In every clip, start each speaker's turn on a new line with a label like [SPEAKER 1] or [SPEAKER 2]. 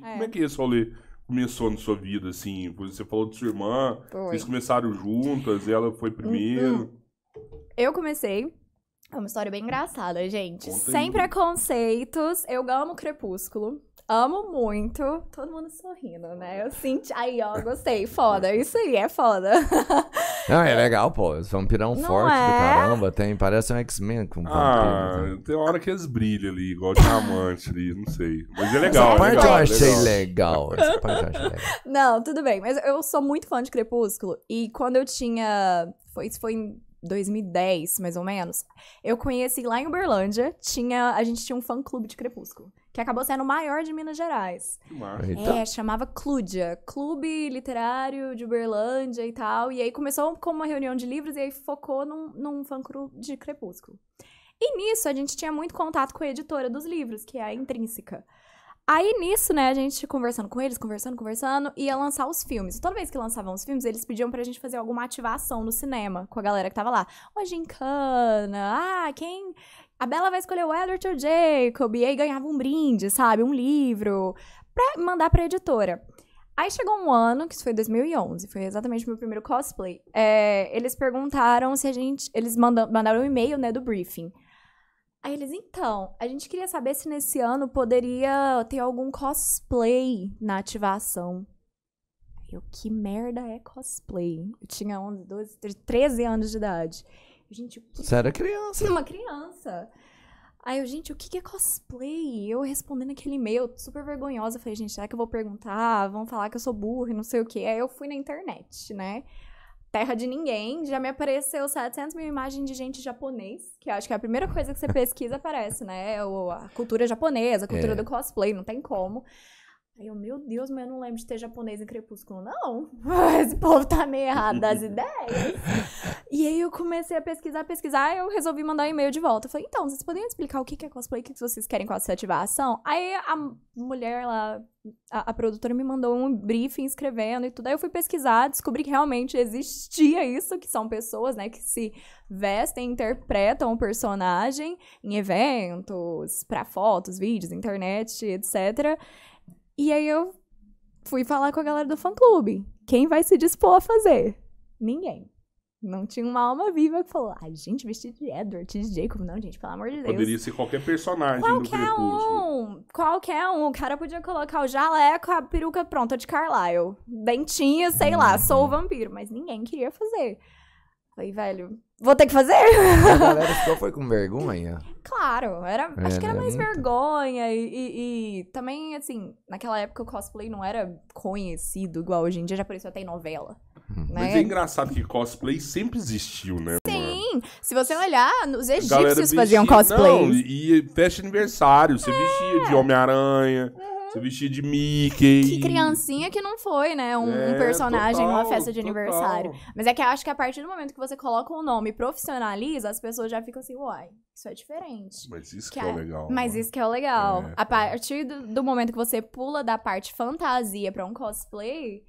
[SPEAKER 1] E é. como é que esse
[SPEAKER 2] rolê começou na sua vida, assim? Você falou de sua irmã, foi. vocês começaram juntas, ela foi primeiro. Uhum.
[SPEAKER 1] Eu comecei. É uma história bem engraçada, gente. Sem então. preconceitos. Eu amo Crepúsculo. Amo muito. Todo mundo sorrindo, né? Eu senti. Aí, ó, gostei. Foda. Isso aí é foda. Não, é legal, pô. Os vampirão não forte é? do caramba. Tem, parece um X-Men com vampiro. Ah, vampiro,
[SPEAKER 2] né? tem hora que eles brilham ali, igual diamante ali, não sei. Mas é legal. Essa é parte legal, eu é achei legal. legal. Essa parte eu achei
[SPEAKER 1] legal. Não, tudo bem. Mas eu sou muito fã de Crepúsculo. E quando eu tinha... Foi, isso foi em 2010, mais ou menos, eu conheci lá em Uberlândia, tinha, a gente tinha um fã-clube de Crepúsculo, que acabou sendo o maior de Minas Gerais. Eita. É, chamava Clúdia, Clube Literário de Uberlândia e tal, e aí começou como uma reunião de livros e aí focou num, num fã-clube de Crepúsculo. E nisso a gente tinha muito contato com a editora dos livros, que é a Intrínseca. Aí nisso, né, a gente conversando com eles, conversando, conversando, ia lançar os filmes. Toda vez que lançavam os filmes, eles pediam pra gente fazer alguma ativação no cinema com a galera que tava lá. Uma gincana, ah, quem. A Bela vai escolher o Edward ou Jacob, e aí ganhava um brinde, sabe? Um livro, pra mandar pra editora. Aí chegou um ano, que isso foi 2011, foi exatamente o meu primeiro cosplay. É, eles perguntaram se a gente. Eles mandaram um e-mail, né, do briefing. Aí eles, então, a gente queria saber se nesse ano poderia ter algum cosplay na ativação. Aí eu, que merda é cosplay? Eu tinha 11, 12, 13 anos de idade. Eu, gente, o que... Você era criança. É uma criança. Aí eu, gente, o que é cosplay? Eu respondendo aquele e-mail, super vergonhosa. Falei, gente, será que eu vou perguntar? Vão falar que eu sou burra e não sei o quê. Aí eu fui na internet, né? terra de ninguém, já me apareceu 700 mil imagens de gente japonês, que acho que é a primeira coisa que você pesquisa aparece, né? É a cultura japonesa, a cultura é. do cosplay, não tem como. Aí eu, meu Deus, mas eu não lembro de ter japonês em Crepúsculo, não. Esse povo tá meio errado das ideias. E aí eu comecei a pesquisar, pesquisar, eu resolvi mandar um e-mail de volta. Eu falei, então, vocês poderiam explicar o que é cosplay, o que vocês querem com essa ativação? Aí a mulher lá, a, a, produtora me mandou um briefing escrevendo e tudo. Aí eu fui pesquisar, descobri que realmente existia isso, que são pessoas, né, que se vestem, interpretam o personagem em eventos, para fotos, vídeos, internet, etc. E aí eu fui falar com a galera do fã-clube. Quem vai se dispor a fazer? Ninguém. Não tinha uma alma viva que falou, ai, gente, vestido de Edward, de Jacob. Não, gente, pelo amor de Deus. Poderia
[SPEAKER 2] ser qualquer personagem qualquer do
[SPEAKER 1] um, Qualquer um. O cara podia colocar o jaleco, a peruca pronta de Carlyle. Dentinho, sei lá, uhum. sou o vampiro. Mas ninguém queria fazer. Falei, velho, vou ter que fazer. A galera ficou foi com vergonha? Claro, era, é, acho que era, era né? mais vergonha. E, e, e, também, assim, naquela época o cosplay não era conhecido igual hoje em dia, já apareceu até em novela. Hum. Né? Mas é engraçado
[SPEAKER 2] que cosplay sempre existiu, né? Sim!
[SPEAKER 1] Se você olhar, os egípcios faziam cosplay. Não,
[SPEAKER 2] e festa aniversário, você é. vestia de Homem-Aranha. É. Se uhum. vestir de Mickey. Que criancinha
[SPEAKER 1] que não foi, né? Um, é, um personagem total, numa festa de total. aniversário. Mas é que eu acho que a partir do momento que você coloca o um nome e profissionaliza, as pessoas já ficam assim, uai, isso é diferente.
[SPEAKER 2] Mas isso que, que é, é legal. Mas mano.
[SPEAKER 1] Né? isso que é o legal. É, a partir do, do, momento que você pula da parte fantasia para um cosplay,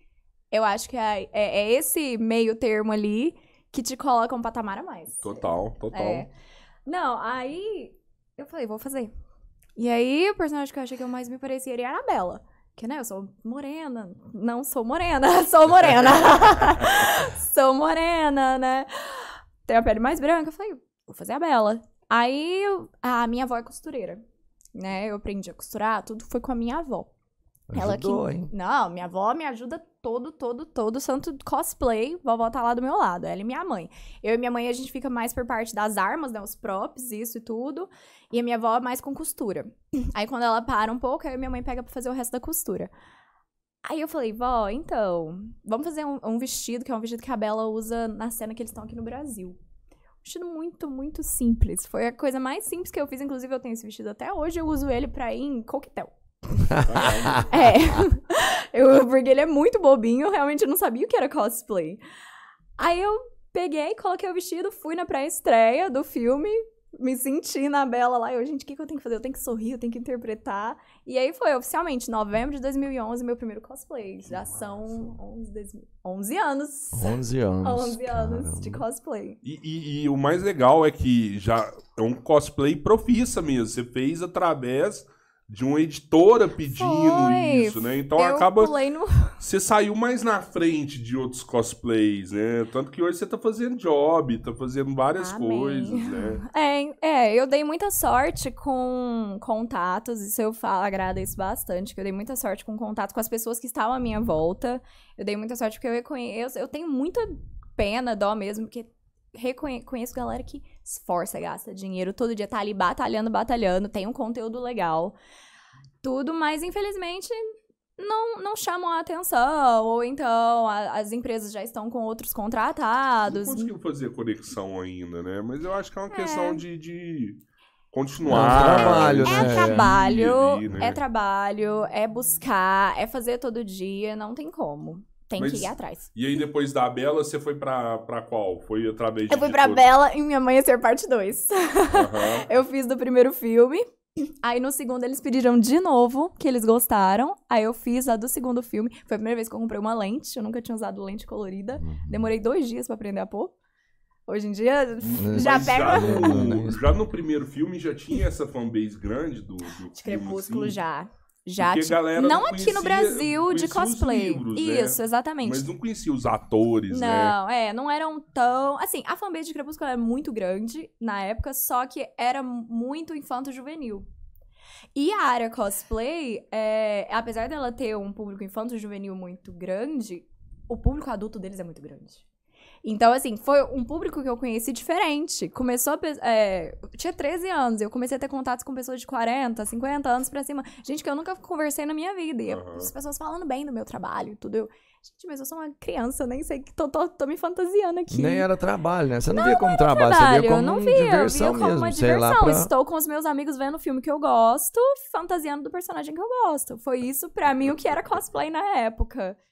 [SPEAKER 1] eu acho que é, é, é, esse meio termo ali que te coloca um patamar a mais.
[SPEAKER 2] Total, total. É.
[SPEAKER 1] Não, aí eu falei, vou fazer. E aí, o personagem que eu achei que eu mais me parecia era é a Bela, Que, né, eu sou morena. Não sou morena, sou morena. sou morena, né? Tenho a pele mais branca. Eu falei, vou fazer a Bela. Aí, a minha avó é costureira, né? Eu aprendi a costurar, tudo foi com a minha avó. Ajudou, ela que... hein? Não, minha avó me ajuda todo, todo, todo santo cosplay. Vovó tá lá do meu lado, ela e minha mãe. Eu e minha mãe, a gente fica mais por parte das armas, né? Os props, isso e tudo. E a minha avó mais com costura. Aí quando ela para um pouco, aí minha mãe pega pra fazer o resto da costura. Aí eu falei, vó, então, vamos fazer um, um vestido, que é um vestido que a Bela usa na cena que eles estão aqui no Brasil. Um vestido muito, muito simples. Foi a coisa mais simples que eu fiz. Inclusive, eu tenho esse vestido até hoje. Eu uso ele pra ir em coquetel. é. Eu, porque ele é muito bobinho, eu realmente não sabia o que era cosplay. Aí eu peguei, coloquei o vestido, fui na pré-estreia do filme, me senti na Bela lá. Eu, gente, o que, que eu tenho que fazer? Eu tenho que sorrir, eu tenho que interpretar. E aí foi oficialmente, novembro de 2011, meu primeiro cosplay. Já são 11, 11 anos. 11 anos. 11 anos caramba. de cosplay.
[SPEAKER 2] E, e, e o mais legal é que já é um cosplay profissa mesmo. Você fez através de uma editora pedindo Foi. isso, né? Então eu acaba. No... Você saiu mais na frente de outros cosplays, né? Tanto que hoje você tá fazendo job, tá fazendo várias Amém. coisas, né?
[SPEAKER 1] É, é, eu dei muita sorte com contatos, isso eu falo, agradeço bastante, que eu dei muita sorte com contato com as pessoas que estavam à minha volta. Eu dei muita sorte porque eu reconheço. Eu tenho muita pena, dó mesmo, porque reconheço galera que esforça, gasta dinheiro todo dia, tá ali batalhando, batalhando, tem um conteúdo legal, tudo, mas infelizmente não, não chamam a atenção, ou então a, as empresas já estão com outros contratados. Não conseguiu
[SPEAKER 2] fazer conexão ainda, né? Mas eu acho que é uma é. questão de... de é continuar. Não, trabalho, é né? trabalho, é, é,
[SPEAKER 1] trabalho, é buscar, é fazer todo dia, não tem como. Tem Mas, que ir atrás.
[SPEAKER 2] E aí, depois da Bela, você foi pra, pra qual? Foi através de. Eu fui pra Bela e
[SPEAKER 1] Minha Mãe é Ser Parte 2. Uhum. eu fiz do primeiro filme. Aí no segundo eles pediram de novo, que eles gostaram. Aí eu fiz a do segundo filme. Foi a primeira vez que eu comprei uma lente. Eu nunca tinha usado lente colorida. Uhum. Demorei dois dias para aprender a pôr. Hoje em dia hum, já Mas pega. Já no, né?
[SPEAKER 2] já no, primeiro filme já tinha essa fanbase grande do, do
[SPEAKER 1] De assim? Crepúsculo assim. já. Já tipo, galera não, não aqui no Brasil de cosplay. Livros, né? Isso, né? exatamente. Mas não
[SPEAKER 2] conhecia os atores, não, né? Não,
[SPEAKER 1] é, não eram tão. Assim, a fanbase de Crepúsculo era muito grande na época, só que era muito infanto-juvenil. E a área cosplay, é, apesar dela ter um público infanto-juvenil muito grande, o público adulto deles é muito grande. Então, assim, foi um público que eu conheci diferente. Começou a. É, tinha 13 anos, eu comecei a ter contatos com pessoas de 40, 50 anos pra cima. Gente que eu nunca conversei na minha vida. E uhum. as pessoas falando bem do meu trabalho, tudo. Eu, gente, mas eu sou uma criança, nem sei que tô, tô, tô me fantasiando aqui. Nem era trabalho, né? Você não, não via como trabalho, trabalho, você via como não via, diversão via como mesmo, uma diversão. Pra... Estou com os meus amigos vendo o filme que eu gosto, fantasiando do personagem que eu gosto. Foi isso, pra mim, o que era cosplay na época.